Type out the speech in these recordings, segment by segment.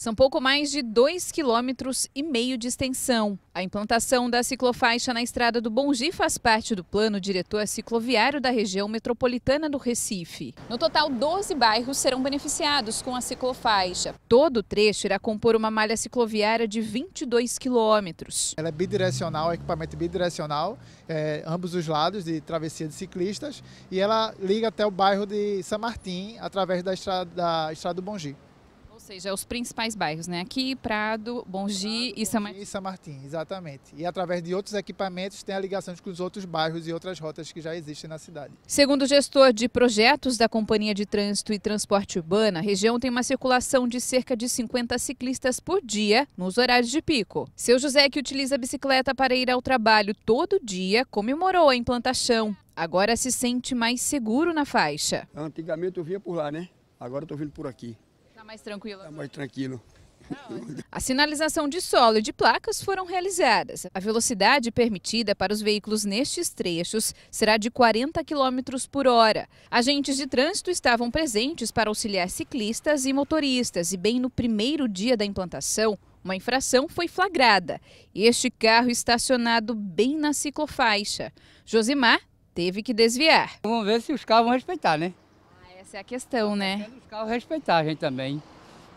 São pouco mais de 2,5 km e meio de extensão. A implantação da ciclofaixa na estrada do Bongi faz parte do plano diretor cicloviário da região metropolitana do Recife. No total, 12 bairros serão beneficiados com a ciclofaixa. Todo o trecho irá compor uma malha cicloviária de 22 quilômetros. Ela é bidirecional, é equipamento bidirecional, é, ambos os lados de travessia de ciclistas, e ela liga até o bairro de San Martim através da estrada, da estrada do Bongi seja, é os principais bairros, né? Aqui, Prado, Bongi e São Martim. E São Martim, exatamente. E através de outros equipamentos tem a ligação com os outros bairros e outras rotas que já existem na cidade. Segundo o gestor de projetos da Companhia de Trânsito e Transporte Urbana, a região tem uma circulação de cerca de 50 ciclistas por dia nos horários de pico. Seu José, que utiliza a bicicleta para ir ao trabalho todo dia, comemorou a implantação. Agora se sente mais seguro na faixa. Antigamente eu vinha por lá, né? Agora eu tô vindo por aqui. Tá mais tranquilo? Está mais tranquilo. A sinalização de solo e de placas foram realizadas. A velocidade permitida para os veículos nestes trechos será de 40 km por hora. Agentes de trânsito estavam presentes para auxiliar ciclistas e motoristas, e bem no primeiro dia da implantação, uma infração foi flagrada. Este carro estacionado bem na ciclofaixa. Josimar teve que desviar. Vamos ver se os carros vão respeitar, né? Essa é a questão, né? Os carros respeitar a gente também.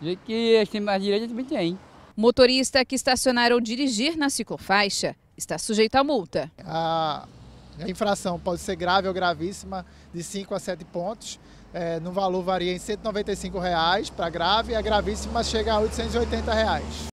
De que gente tem mais direito, a gente também tem. Motorista que estacionar ou dirigir na ciclofaixa está sujeito a multa. A, a infração pode ser grave ou gravíssima, de 5 a 7 pontos. É, no valor varia em R$ 195 reais para grave e a gravíssima chega a R$ 880. Reais.